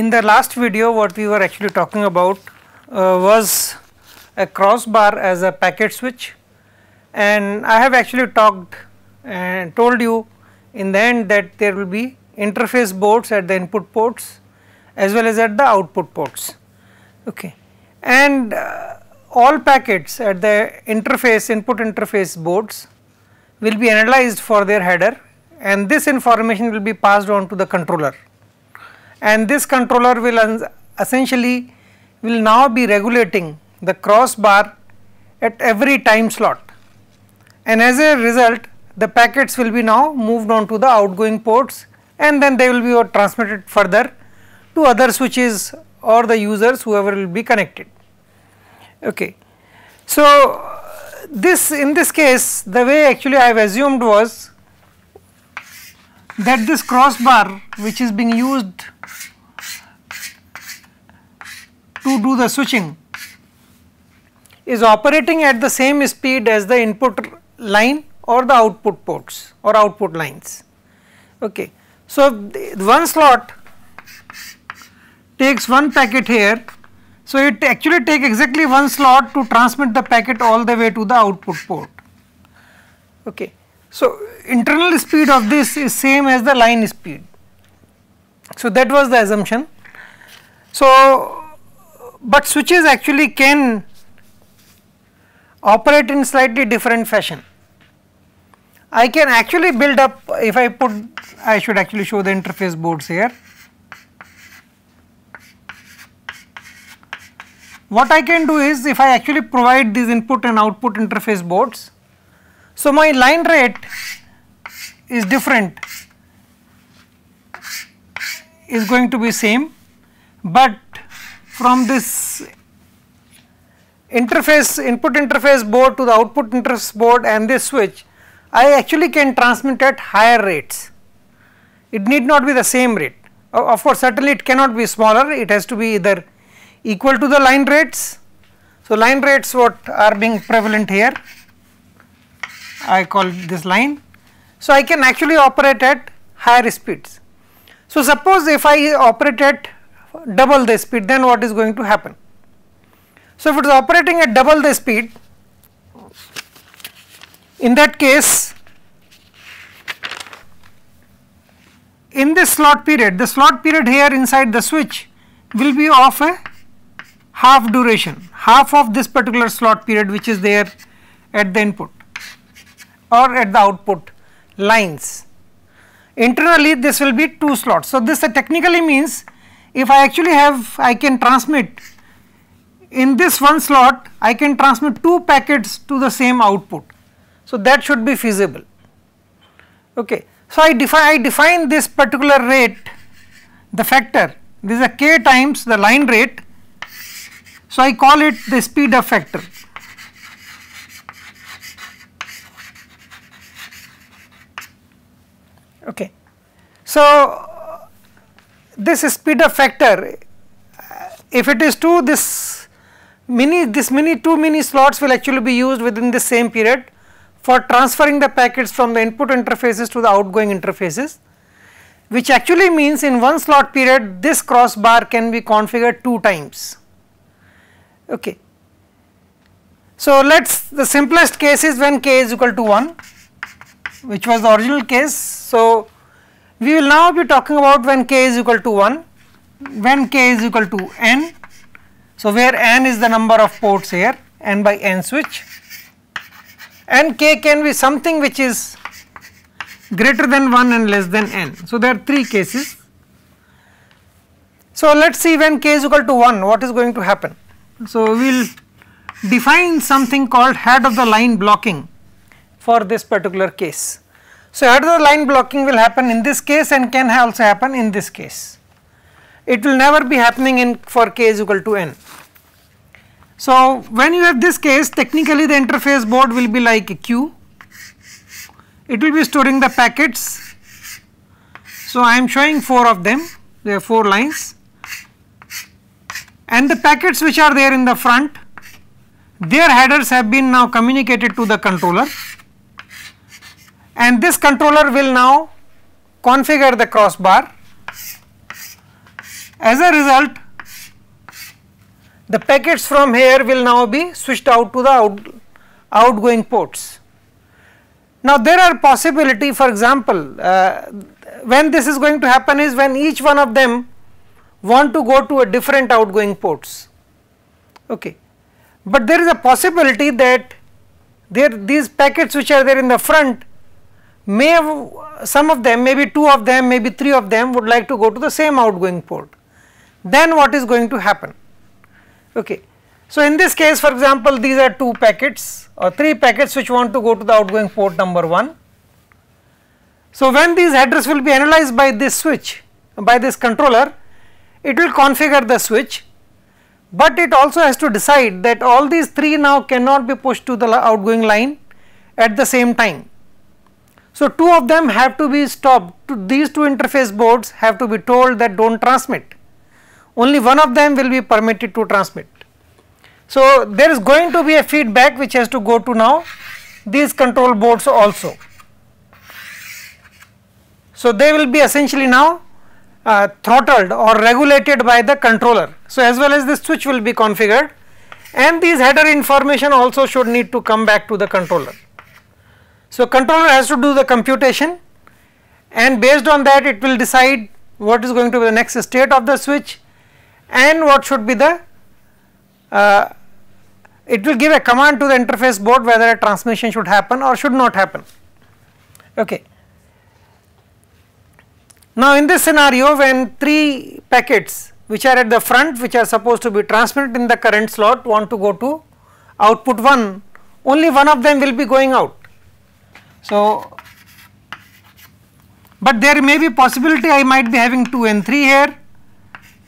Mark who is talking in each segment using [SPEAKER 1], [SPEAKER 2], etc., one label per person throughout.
[SPEAKER 1] in the last video what we were actually talking about uh, was a crossbar as a packet switch and I have actually talked and told you in the end that there will be interface boards at the input ports as well as at the output ports okay and uh, all packets at the interface input interface boards will be analyzed for their header and this information will be passed on to the controller and this controller will essentially will now be regulating the crossbar at every time slot and as a result the packets will be now moved on to the outgoing ports and then they will be transmitted further to other switches or the users whoever will be connected. Okay. So, this in this case the way actually I have assumed was that this crossbar which is being used to do the switching is operating at the same speed as the input line or the output ports or output lines. Okay. So, one slot takes one packet here. So, it actually takes exactly one slot to transmit the packet all the way to the output port. Okay. So, internal speed of this is same as the line speed. So, that was the assumption. So, but switches actually can operate in slightly different fashion. I can actually build up if I put I should actually show the interface boards here. What I can do is if I actually provide these input and output interface boards. So, my line rate is different is going to be same, but from this interface input interface board to the output interface board and this switch, I actually can transmit at higher rates. It need not be the same rate. Of course, certainly it cannot be smaller, it has to be either equal to the line rates. So, line rates what are being prevalent here, I call this line. So, I can actually operate at higher speeds. So, suppose if I operate at double the speed then what is going to happen. So, if it is operating at double the speed in that case in this slot period the slot period here inside the switch will be of a half duration half of this particular slot period which is there at the input or at the output lines internally this will be two slots. So, this technically means if I actually have I can transmit in this one slot I can transmit two packets to the same output. So, that should be feasible. Okay. So, I, defi I define this particular rate the factor this is a k times the line rate. So, I call it the speed up factor. Okay. So, this speed up factor uh, if it is is two, this mini this mini two mini slots will actually be used within the same period for transferring the packets from the input interfaces to the outgoing interfaces which actually means in one slot period this crossbar can be configured two times okay so let's the simplest case is when k is equal to 1 which was the original case so we will now be talking about when k is equal to 1, when k is equal to n. So, where n is the number of ports here, n by n switch and k can be something which is greater than 1 and less than n. So, there are 3 cases. So, let us see when k is equal to 1 what is going to happen. So, we will define something called head of the line blocking for this particular case. So, another line blocking will happen in this case and can also happen in this case. It will never be happening in for k is equal to n. So, when you have this case technically the interface board will be like a queue, it will be storing the packets. So, I am showing 4 of them, there are 4 lines and the packets which are there in the front, their headers have been now communicated to the controller and this controller will now configure the crossbar. As a result, the packets from here will now be switched out to the out, outgoing ports. Now there are possibility for example, uh, when this is going to happen is when each one of them want to go to a different outgoing ports. Okay. But there is a possibility that there these packets which are there in the front may some of them maybe two of them maybe three of them would like to go to the same outgoing port then what is going to happen okay so in this case for example these are two packets or three packets which want to go to the outgoing port number 1 so when these address will be analyzed by this switch by this controller it will configure the switch but it also has to decide that all these three now cannot be pushed to the outgoing line at the same time so, two of them have to be stopped, these two interface boards have to be told that do not transmit, only one of them will be permitted to transmit. So, there is going to be a feedback which has to go to now these control boards also. So, they will be essentially now uh, throttled or regulated by the controller. So, as well as the switch will be configured and these header information also should need to come back to the controller. So, controller has to do the computation and based on that it will decide what is going to be the next state of the switch and what should be the uh, it will give a command to the interface board whether a transmission should happen or should not happen okay now in this scenario when three packets which are at the front which are supposed to be transmitted in the current slot want to go to output 1 only one of them will be going out so, but there may be possibility I might be having 2 and 3 here,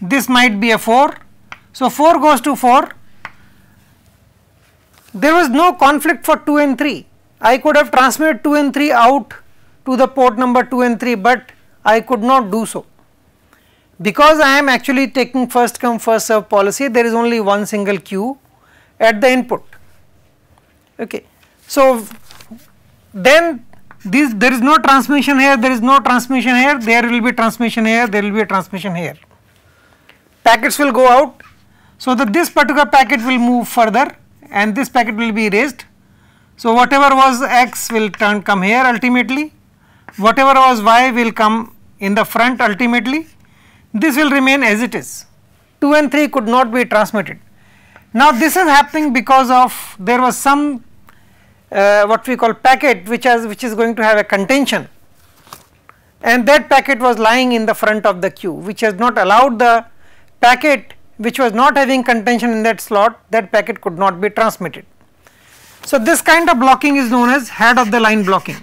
[SPEAKER 1] this might be a 4. So, 4 goes to 4, there was no conflict for 2 and 3. I could have transmitted 2 and 3 out to the port number 2 and 3, but I could not do so. Because I am actually taking first come first serve policy, there is only one single queue at the input. Okay. So, then this there is no transmission here there is no transmission here there will be transmission here there will be a transmission here packets will go out so that this particular packet will move further and this packet will be erased so whatever was x will turn come here ultimately whatever was y will come in the front ultimately this will remain as it is 2 and 3 could not be transmitted now this is happening because of there was some uh, what we call packet which has which is going to have a contention and that packet was lying in the front of the queue which has not allowed the packet which was not having contention in that slot that packet could not be transmitted. So, this kind of blocking is known as head of the line blocking.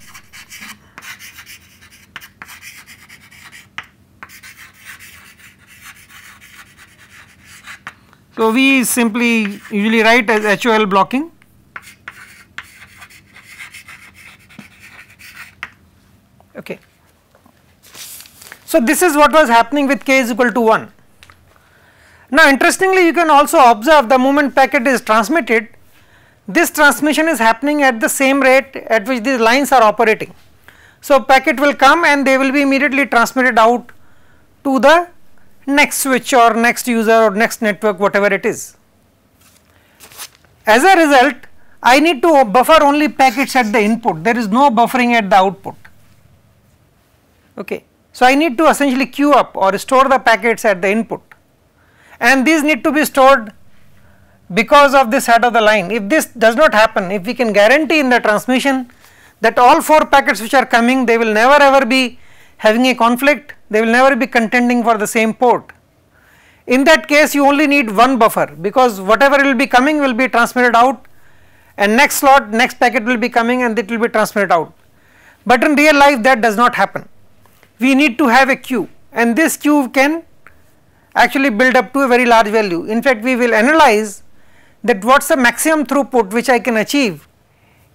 [SPEAKER 1] So, we simply usually write as HOL blocking okay. So, this is what was happening with k is equal to 1. Now, interestingly you can also observe the moment packet is transmitted, this transmission is happening at the same rate at which these lines are operating. So, packet will come and they will be immediately transmitted out to the next switch or next user or next network whatever it is. As a result, I need to buffer only packets at the input, there is no buffering at the output okay. So, I need to essentially queue up or store the packets at the input and these need to be stored because of this head of the line. If this does not happen, if we can guarantee in the transmission that all 4 packets which are coming, they will never ever be having a conflict, they will never be contending for the same port. In that case, you only need one buffer because whatever will be coming will be transmitted out and next slot, next packet will be coming and it will be transmitted out. But in real life, that does not happen we need to have a queue and this queue can actually build up to a very large value. In fact, we will analyze that what is the maximum throughput which I can achieve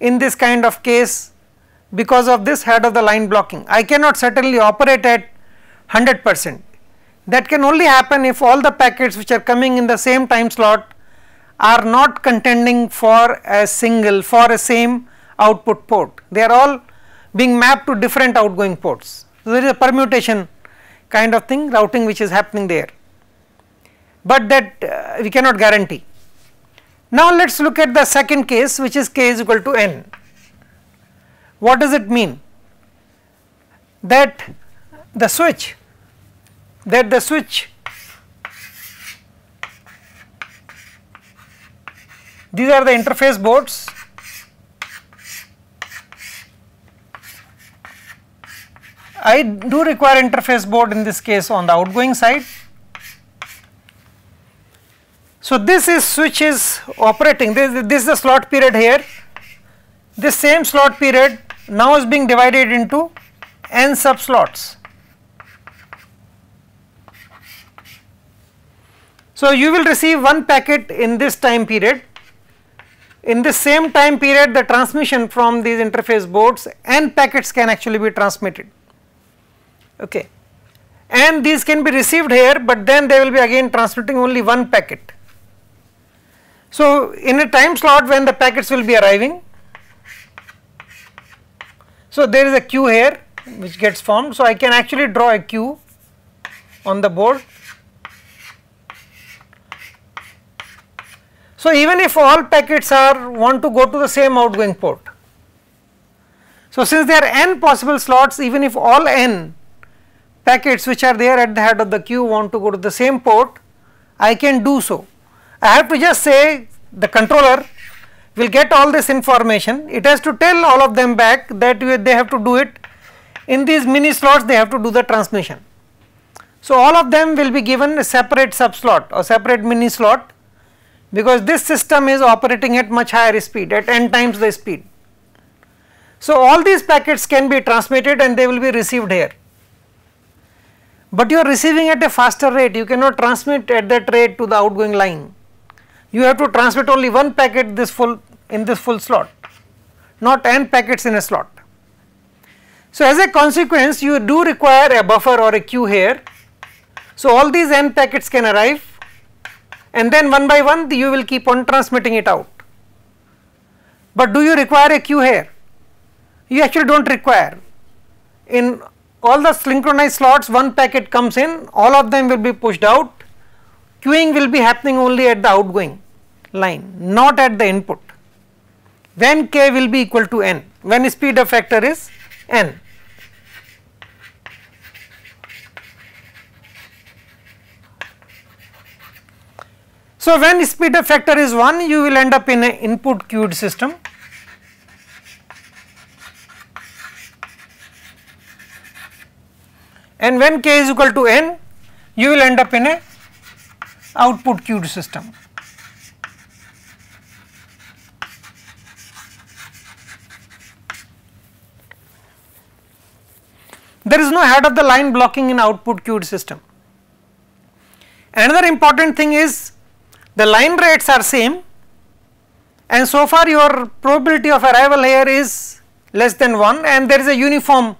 [SPEAKER 1] in this kind of case because of this head of the line blocking. I cannot certainly operate at 100 percent. That can only happen if all the packets which are coming in the same time slot are not contending for a single for a same output port. They are all being mapped to different outgoing ports. So there is a permutation kind of thing routing which is happening there, but that uh, we cannot guarantee. Now let us look at the second case which is k is equal to n. What does it mean? That the switch, that the switch, these are the interface boards I do require interface board in this case on the outgoing side. So this is switch is operating, this, this is the slot period here. This same slot period now is being divided into n sub slots. So you will receive one packet in this time period. In this same time period the transmission from these interface boards n packets can actually be transmitted okay. And these can be received here, but then they will be again transmitting only one packet. So, in a time slot when the packets will be arriving, so there is a queue here which gets formed. So, I can actually draw a queue on the board. So, even if all packets are want to go to the same outgoing port. So, since there are n possible slots even if all n packets which are there at the head of the queue want to go to the same port, I can do so. I have to just say the controller will get all this information, it has to tell all of them back that they have to do it in these mini slots they have to do the transmission. So, all of them will be given a separate subslot or separate mini slot because this system is operating at much higher speed at n times the speed. So, all these packets can be transmitted and they will be received here but you are receiving at a faster rate you cannot transmit at that rate to the outgoing line you have to transmit only one packet this full in this full slot not n packets in a slot so as a consequence you do require a buffer or a queue here so all these n packets can arrive and then one by one you will keep on transmitting it out but do you require a queue here you actually do not require in all the synchronized slots one packet comes in all of them will be pushed out queuing will be happening only at the outgoing line not at the input when k will be equal to n when speed of factor is n. So, when speed of factor is 1 you will end up in an input queued system and when k is equal to n you will end up in a output queued system. There is no head of the line blocking in output queued system. Another important thing is the line rates are same and so far your probability of arrival here is less than 1 and there is a uniform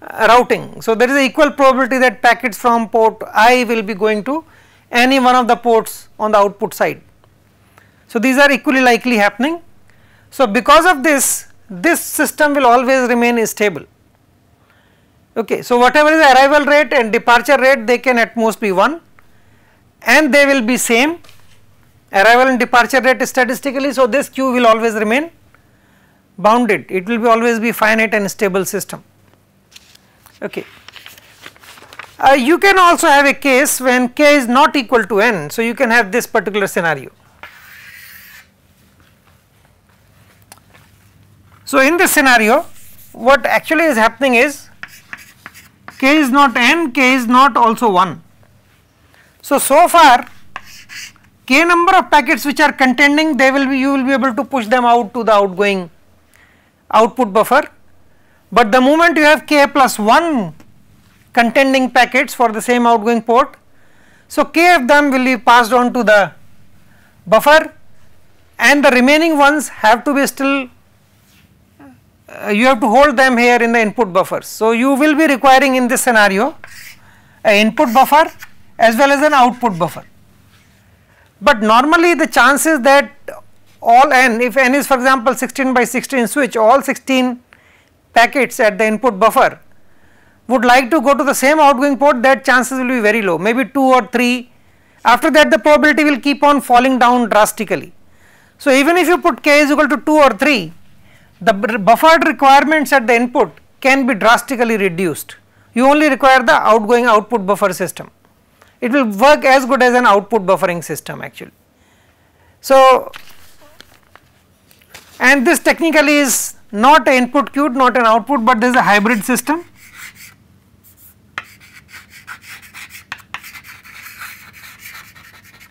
[SPEAKER 1] uh, routing. So, there is an equal probability that packets from port i will be going to any one of the ports on the output side. So, these are equally likely happening. So, because of this, this system will always remain stable. Okay. So, whatever is the arrival rate and departure rate they can at most be 1 and they will be same arrival and departure rate statistically. So, this Q will always remain bounded, it will be always be finite and stable system. Okay. Uh, you can also have a case when k is not equal to n. So, you can have this particular scenario. So, in this scenario what actually is happening is k is not n, k is not also 1. So, so far k number of packets which are contending they will be you will be able to push them out to the outgoing output buffer but the moment you have k plus 1 contending packets for the same outgoing port, so k of them will be passed on to the buffer and the remaining ones have to be still uh, you have to hold them here in the input buffers. So, you will be requiring in this scenario an input buffer as well as an output buffer. But normally the chances that all n if n is for example 16 by 16 switch all 16 packets at the input buffer would like to go to the same outgoing port that chances will be very low maybe 2 or 3 after that the probability will keep on falling down drastically. So, even if you put k is equal to 2 or 3 the buffered requirements at the input can be drastically reduced you only require the outgoing output buffer system it will work as good as an output buffering system actually. So, and this technically is not an input queued, not an output, but there is a hybrid system.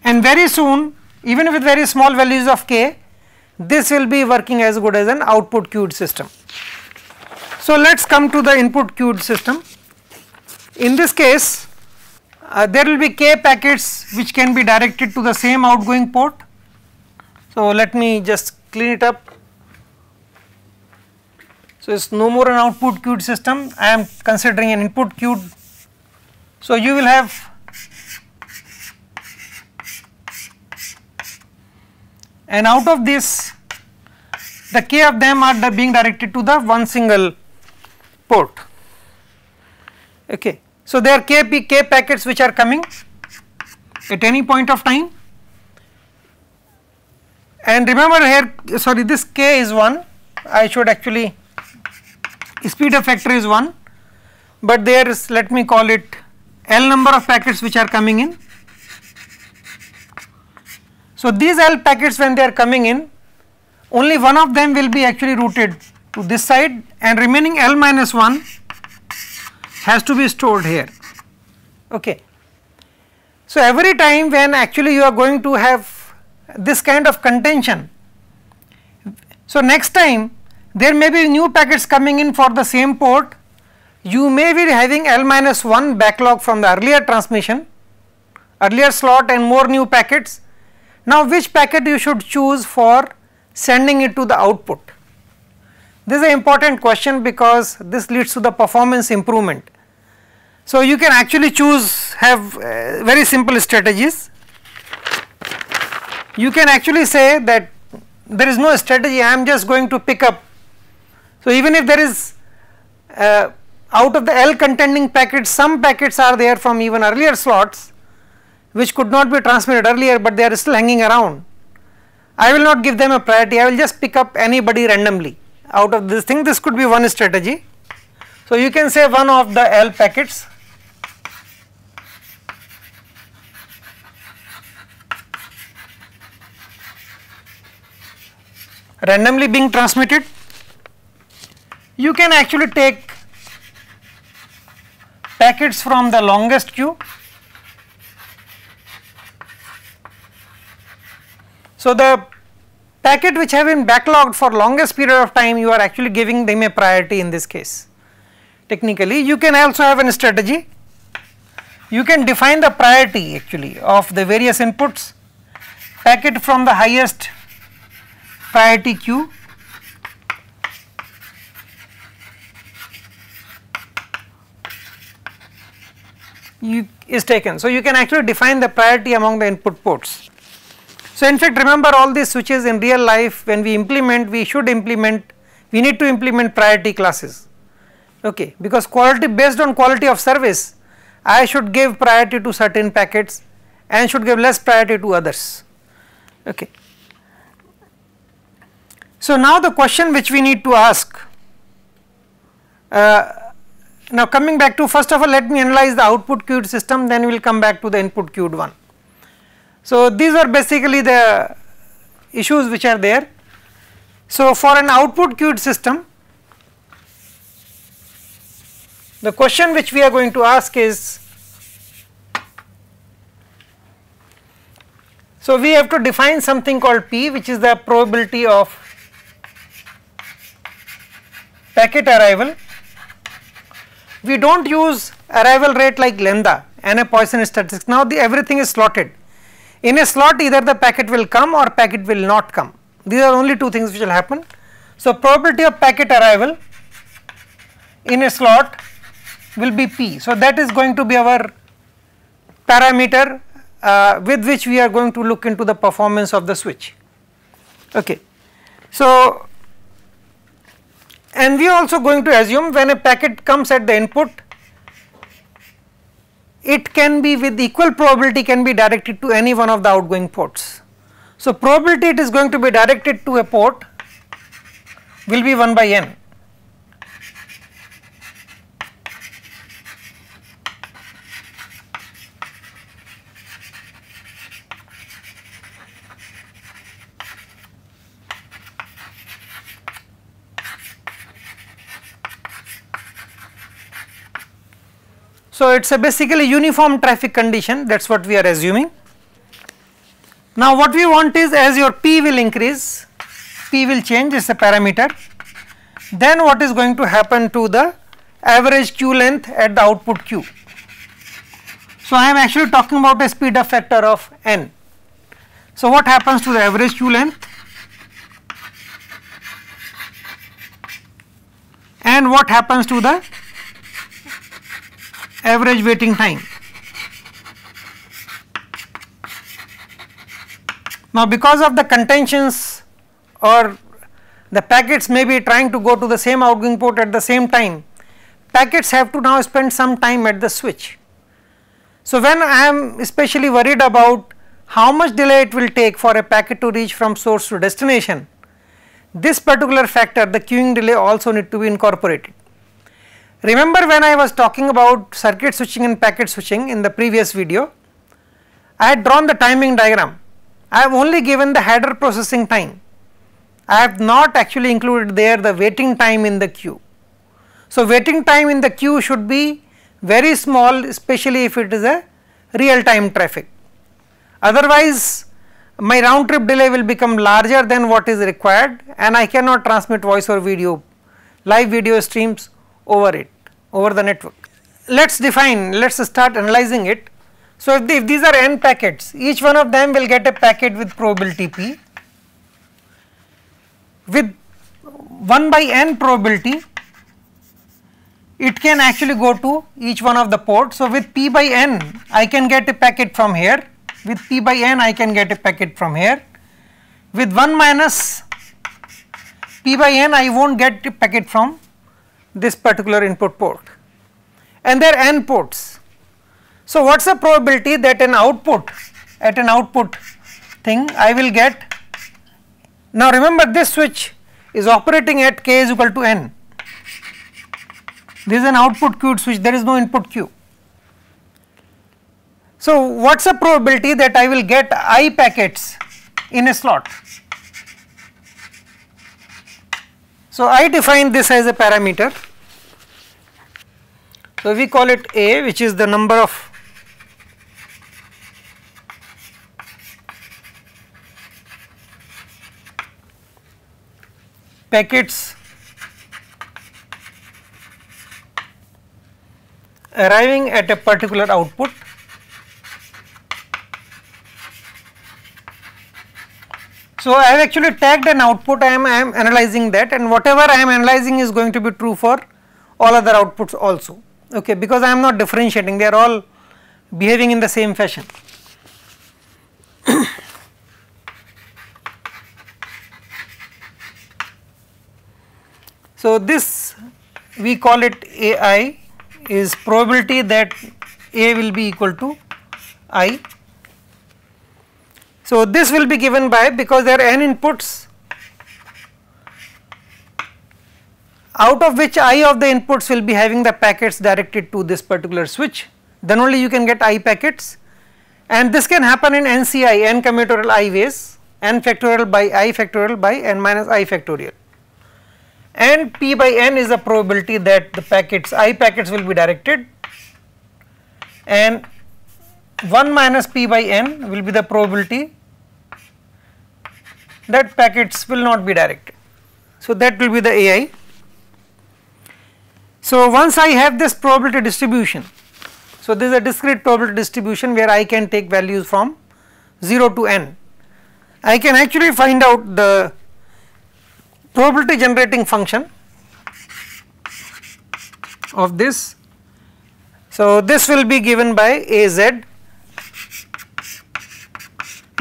[SPEAKER 1] And very soon, even with very small values of k, this will be working as good as an output queued system. So, let us come to the input queued system. In this case, uh, there will be k packets which can be directed to the same outgoing port. So, let me just clean it up so, it is no more an output queued system, I am considering an input queued. So, you will have and out of this the k of them are being directed to the one single port. Okay. So, there are k p k k packets which are coming at any point of time and remember here sorry this k is 1 I should actually speed of factor is 1 but there is let me call it L number of packets which are coming in. So these L packets when they are coming in only one of them will be actually routed to this side and remaining L minus 1 has to be stored here okay. So every time when actually you are going to have this kind of contention so next time there may be new packets coming in for the same port, you may be having L minus 1 backlog from the earlier transmission, earlier slot and more new packets. Now, which packet you should choose for sending it to the output? This is an important question because this leads to the performance improvement. So, you can actually choose have uh, very simple strategies. You can actually say that there is no strategy, I am just going to pick up so, even if there is uh, out of the L containing packets some packets are there from even earlier slots which could not be transmitted earlier, but they are still hanging around. I will not give them a priority, I will just pick up anybody randomly out of this thing this could be one strategy. So, you can say one of the L packets randomly being transmitted you can actually take packets from the longest queue. So, the packet which have been backlogged for longest period of time you are actually giving them a priority in this case. Technically you can also have a strategy, you can define the priority actually of the various inputs packet from the highest priority queue you, is taken. So, you can actually define the priority among the input ports. So, in fact remember all these switches in real life when we implement we should implement we need to implement priority classes okay because quality based on quality of service I should give priority to certain packets and should give less priority to others okay. So, now the question which we need to ask uh, now coming back to first of all let me analyze the output queued system then we will come back to the input queued one. So these are basically the issues which are there. So for an output queued system the question which we are going to ask is so we have to define something called P which is the probability of packet arrival we do not use arrival rate like lambda and a Poisson statistics. Now the everything is slotted. In a slot either the packet will come or packet will not come. These are only two things which will happen. So probability of packet arrival in a slot will be P. So that is going to be our parameter uh, with which we are going to look into the performance of the switch. Okay. So and we are also going to assume when a packet comes at the input it can be with equal probability can be directed to any one of the outgoing ports. So, probability it is going to be directed to a port will be 1 by n So, it is a basically uniform traffic condition that is what we are assuming. Now, what we want is as your P will increase, P will change it is a parameter, then what is going to happen to the average Q length at the output Q. So, I am actually talking about a speed up factor of n. So, what happens to the average Q length and what happens to the average waiting time. Now, because of the contentions or the packets may be trying to go to the same outgoing port at the same time, packets have to now spend some time at the switch. So, when I am especially worried about how much delay it will take for a packet to reach from source to destination, this particular factor the queuing delay also need to be incorporated. Remember when I was talking about circuit switching and packet switching in the previous video, I had drawn the timing diagram. I have only given the header processing time. I have not actually included there the waiting time in the queue. So, waiting time in the queue should be very small especially if it is a real time traffic. Otherwise, my round trip delay will become larger than what is required and I cannot transmit voice or video, live video streams over it over the network. Let us define let us start analyzing it. So, if, the, if these are n packets each one of them will get a packet with probability p with 1 by n probability it can actually go to each one of the ports. So, with p by n I can get a packet from here with p by n I can get a packet from here with 1 minus p by n I will not get a packet from this particular input port and there are n ports. So, what is the probability that an output at an output thing I will get now remember this switch is operating at k is equal to n this is an output queue switch there is no input queue. So, what is the probability that I will get i packets in a slot? So, I define this as a parameter so, we call it A which is the number of packets arriving at a particular output So, I have actually tagged an output I am, I am analyzing that and whatever I am analyzing is going to be true for all other outputs also okay because I am not differentiating they are all behaving in the same fashion. so this we call it AI is probability that A will be equal to I. So this will be given by because there are n inputs out of which i of the inputs will be having the packets directed to this particular switch then only you can get i packets and this can happen in nci n commutatorial i ways n factorial by i factorial by n minus i factorial and p by n is the probability that the packets i packets will be directed and 1 minus p by n will be the probability that packets will not be directed. So, that will be the AI. So, once I have this probability distribution, so this is a discrete probability distribution where I can take values from 0 to n. I can actually find out the probability generating function of this. So, this will be given by A z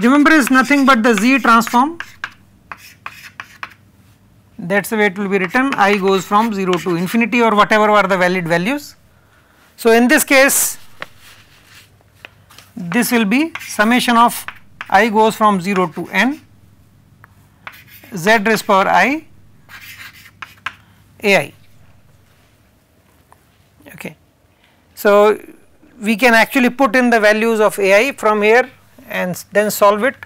[SPEAKER 1] remember is nothing but the z transform that is the way it will be written i goes from 0 to infinity or whatever were the valid values. So, in this case this will be summation of i goes from 0 to n z raised power i ai okay. So, we can actually put in the values of ai from here and then solve it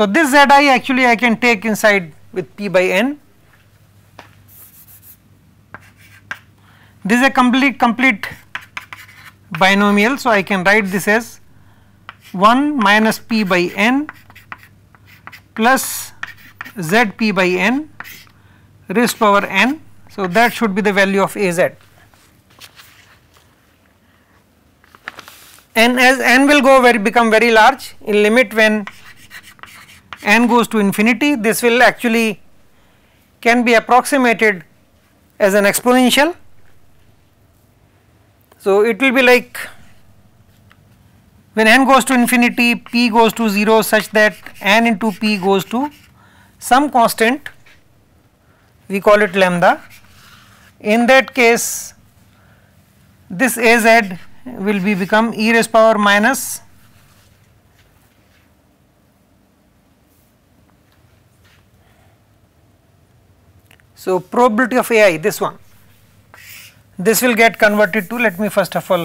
[SPEAKER 1] So, this z i actually I can take inside with p by n. This is a complete complete binomial. So, I can write this as 1 minus p by n plus z p by n raised power n. So, that should be the value of a z. And as n will go very become very large in limit when n goes to infinity this will actually can be approximated as an exponential. So, it will be like when n goes to infinity p goes to 0 such that n into p goes to some constant we call it lambda. In that case this az will be become e raised power minus So, probability of AI this one this will get converted to let me first of all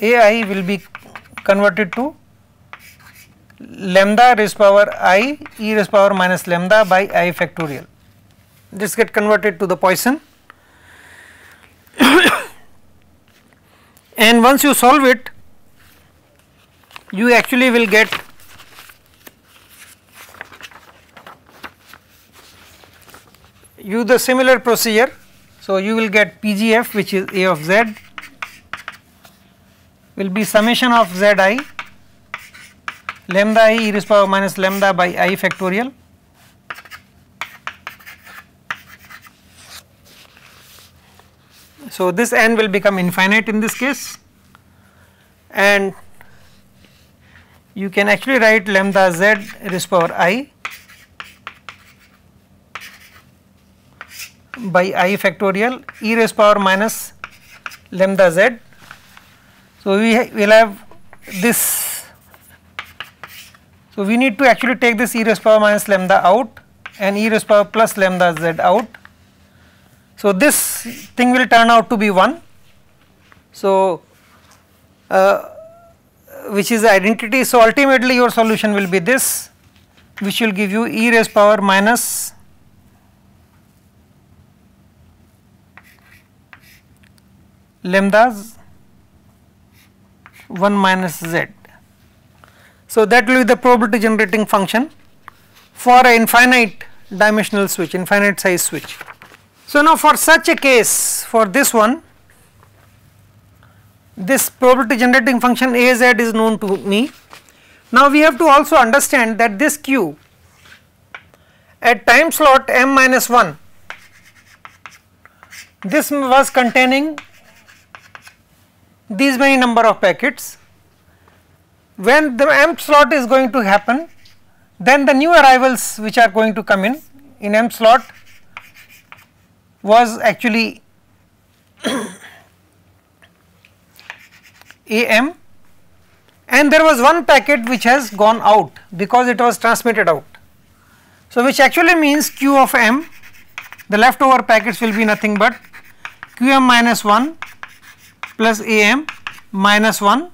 [SPEAKER 1] AI will be converted to lambda raised power i e raised power minus lambda by i factorial this get converted to the Poisson and once you solve it you actually will get use the similar procedure. So, you will get PGF which is A of z will be summation of z i lambda i e raised power minus lambda by i factorial So, this n will become infinite in this case and you can actually write lambda z raised power i by i factorial e raised power minus lambda z. So, we ha will have this. So, we need to actually take this e raised power minus lambda out and e raised power plus lambda z out. So, this thing will turn out to be 1. So, uh, which is identity. So, ultimately your solution will be this which will give you e raised power minus lambdas 1 minus z. So, that will be the probability generating function for a infinite dimensional switch, infinite size switch. So, now for such a case for this one this probability generating function A z is known to me. Now, we have to also understand that this q at time slot m minus 1 this was containing these many number of packets. When the mth slot is going to happen, then the new arrivals which are going to come in in m slot was actually am and there was one packet which has gone out because it was transmitted out. So, which actually means q of m the leftover packets will be nothing but qm minus 1 plus am minus 1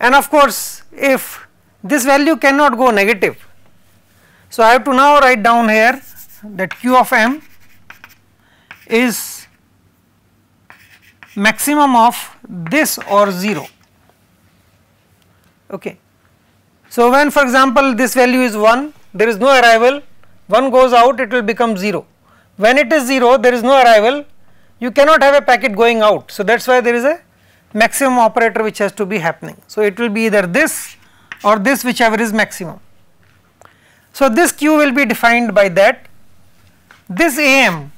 [SPEAKER 1] and of course if this value cannot go negative. So, I have to now write down here that q of m is maximum of this or 0 okay. So, when for example this value is 1 there is no arrival 1 goes out it will become 0 when it is 0 there is no arrival you cannot have a packet going out. So, that is why there is a maximum operator which has to be happening. So, it will be either this or this whichever is maximum. So, this Q will be defined by that. This AM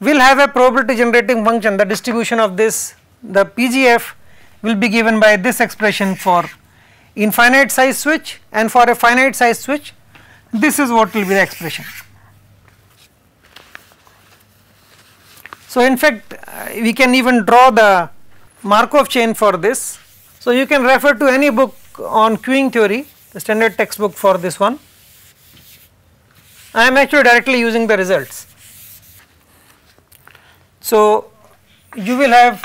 [SPEAKER 1] will have a probability generating function the distribution of this the PGF will be given by this expression for infinite size switch and for a finite size switch this is what will be the expression. So, in fact, uh, we can even draw the Markov chain for this. So, you can refer to any book on queuing theory, the standard textbook for this one. I am actually directly using the results. So, you will have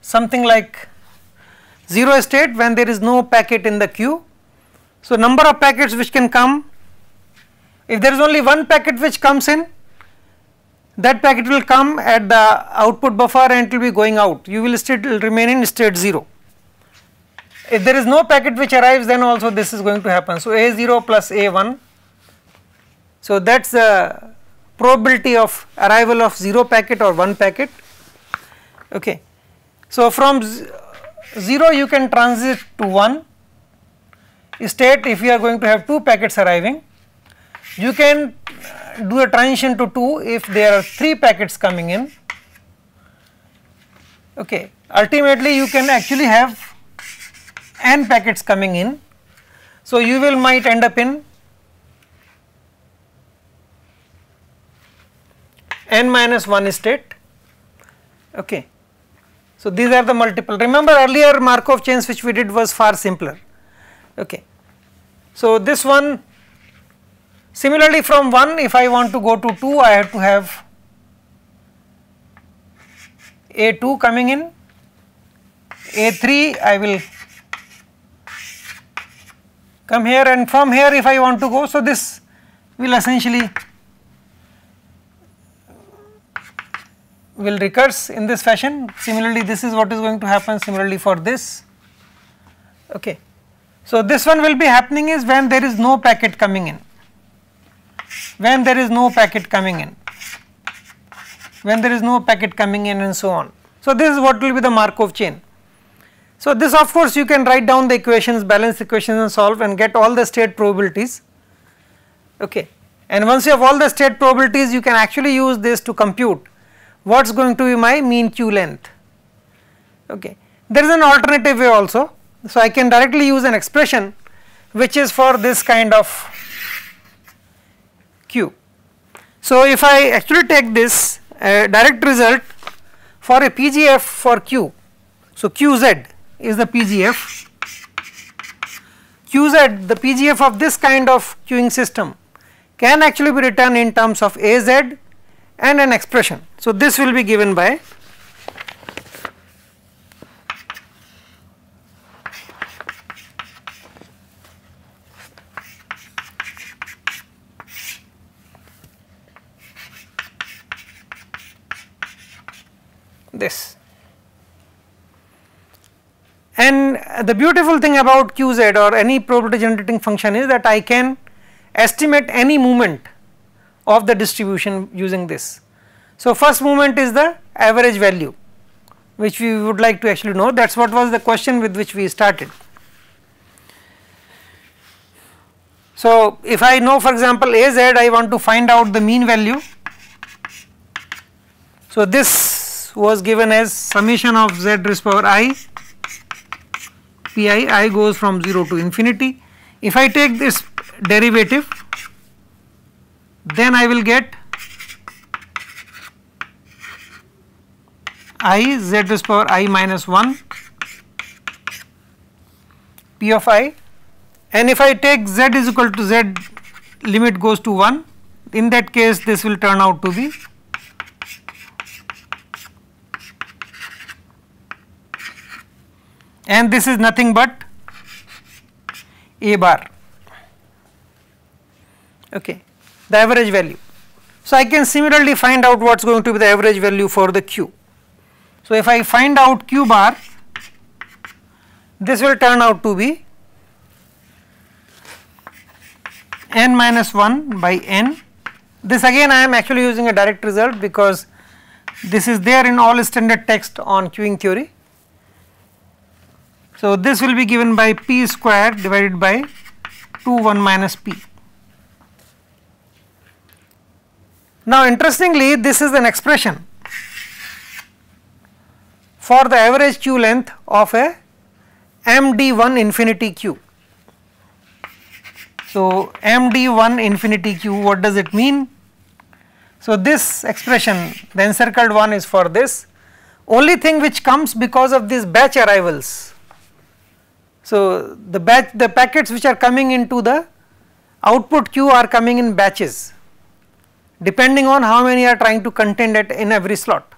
[SPEAKER 1] something like 0 state when there is no packet in the queue. So, number of packets which can come, if there is only one packet which comes in, that packet will come at the output buffer and it will be going out. You will still remain in state 0. If there is no packet which arrives then also this is going to happen. So, A0 plus A1. So, that is the probability of arrival of 0 packet or 1 packet. Okay. So, from 0 you can transit to 1 state if you are going to have 2 packets arriving. You can do a transition to 2 if there are 3 packets coming in okay ultimately you can actually have n packets coming in so you will might end up in n minus 1 state okay so these are the multiple remember earlier markov chains which we did was far simpler okay so this one Similarly, from 1 if I want to go to 2 I have to have A2 coming in, A3 I will come here and from here if I want to go. So, this will essentially will recurse in this fashion. Similarly, this is what is going to happen similarly for this. Okay. So, this one will be happening is when there is no packet coming in when there is no packet coming in, when there is no packet coming in and so on. So, this is what will be the Markov chain. So, this of course, you can write down the equations, balance equations and solve and get all the state probabilities. Okay. And once you have all the state probabilities, you can actually use this to compute what is going to be my mean queue length. Okay. There is an alternative way also. So, I can directly use an expression which is for this kind of q. So, if I actually take this uh, direct result for a PGF for q, so qz is the PGF, qz the PGF of this kind of queuing system can actually be written in terms of az and an expression. So, this will be given by this. And the beautiful thing about QZ or any probability generating function is that I can estimate any movement of the distribution using this. So, first movement is the average value which we would like to actually know that is what was the question with which we started. So, if I know for example AZ I want to find out the mean value. So, this was given as summation of z raised power i pi i goes from 0 to infinity. If I take this derivative then I will get i z raised power i minus 1 p of i and if I take z is equal to z limit goes to 1 in that case this will turn out to be and this is nothing but A bar, okay, the average value. So, I can similarly find out what is going to be the average value for the Q. So, if I find out Q bar, this will turn out to be n minus 1 by n. This again I am actually using a direct result because this is there in all standard text on queuing theory so, this will be given by p square divided by 2 1 minus p. Now, interestingly this is an expression for the average queue length of a MD1 infinity queue. So, MD1 infinity queue what does it mean? So, this expression the encircled one is for this only thing which comes because of these batch arrivals so, the batch the packets which are coming into the output queue are coming in batches depending on how many are trying to contend at in every slot.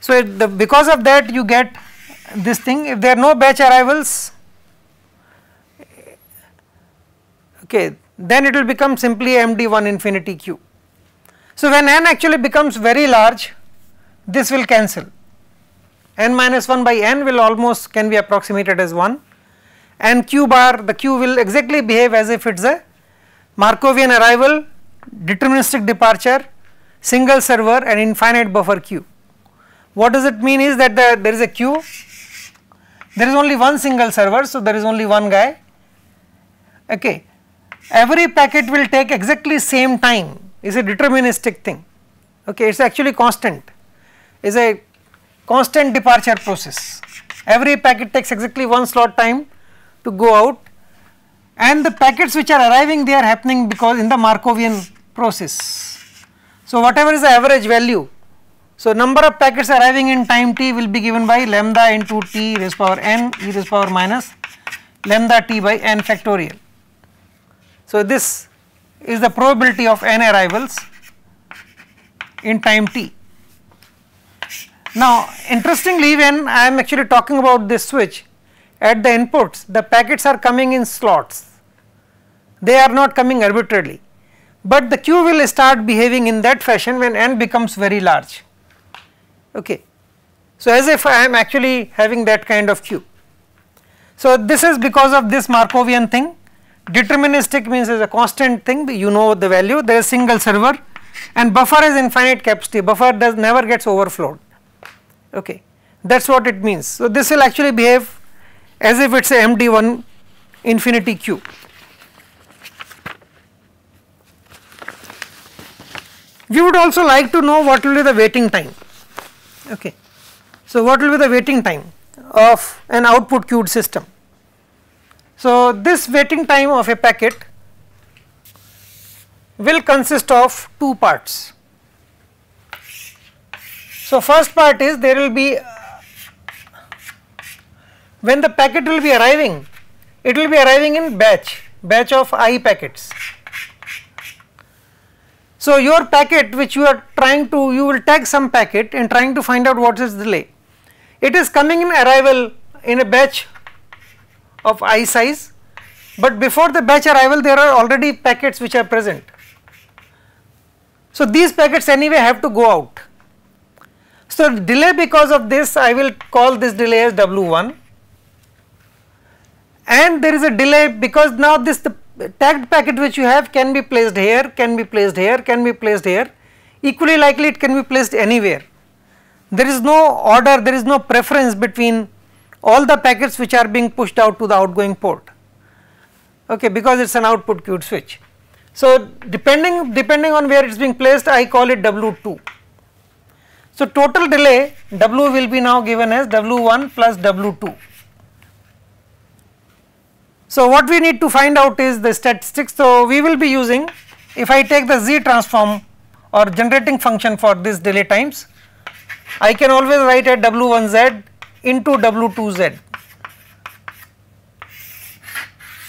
[SPEAKER 1] So, the, because of that you get this thing if there are no batch arrivals okay then it will become simply MD1 infinity queue. So, when n actually becomes very large this will cancel n minus 1 by n will almost can be approximated as 1 and q bar the q will exactly behave as if it is a Markovian arrival, deterministic departure, single server and infinite buffer queue. What does it mean is that the, there is a queue, there is only one single server, so there is only one guy. Okay. Every packet will take exactly same time, it is a deterministic thing, okay. it is actually constant, It's a constant departure process. Every packet takes exactly one slot time to go out and the packets which are arriving they are happening because in the Markovian process. So, whatever is the average value. So, number of packets arriving in time t will be given by lambda into t raised power n e raised power minus lambda t by n factorial. So, this is the probability of n arrivals in time t. Now interestingly when I am actually talking about this switch at the inputs the packets are coming in slots, they are not coming arbitrarily, but the queue will start behaving in that fashion when n becomes very large. Okay. So, as if I am actually having that kind of queue. So, this is because of this Markovian thing deterministic means is a constant thing you know the value there is single server and buffer is infinite capacity buffer does never gets overflowed okay. That is what it means. So, this will actually behave as if it is a MD1 infinity Q. You would also like to know what will be the waiting time. Okay. So, what will be the waiting time of an output queued system? So, this waiting time of a packet will consist of two parts. So, first part is there will be when the packet will be arriving, it will be arriving in batch, batch of i packets. So, your packet which you are trying to, you will tag some packet and trying to find out what is delay. It is coming in arrival in a batch of i size, but before the batch arrival there are already packets which are present. So, these packets anyway have to go out. So, delay because of this I will call this delay as W1 and there is a delay because now this the tagged packet which you have can be placed here, can be placed here, can be placed here, equally likely it can be placed anywhere. There is no order, there is no preference between all the packets which are being pushed out to the outgoing port okay, because it is an output queued switch. So, depending, depending on where it is being placed I call it W2. So, total delay W will be now given as W1 plus W2. So, what we need to find out is the statistics. So, we will be using if I take the Z transform or generating function for this delay times, I can always write a W1Z into W2Z.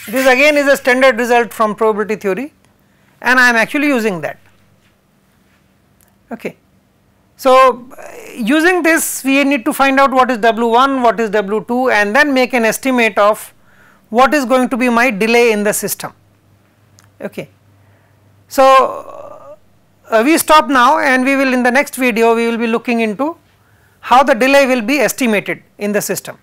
[SPEAKER 1] This again is a standard result from probability theory and I am actually using that. Okay. So, uh, using this we need to find out what is W1, what is W2 and then make an estimate of what is going to be my delay in the system. Okay. So, uh, we stop now and we will in the next video we will be looking into how the delay will be estimated in the system.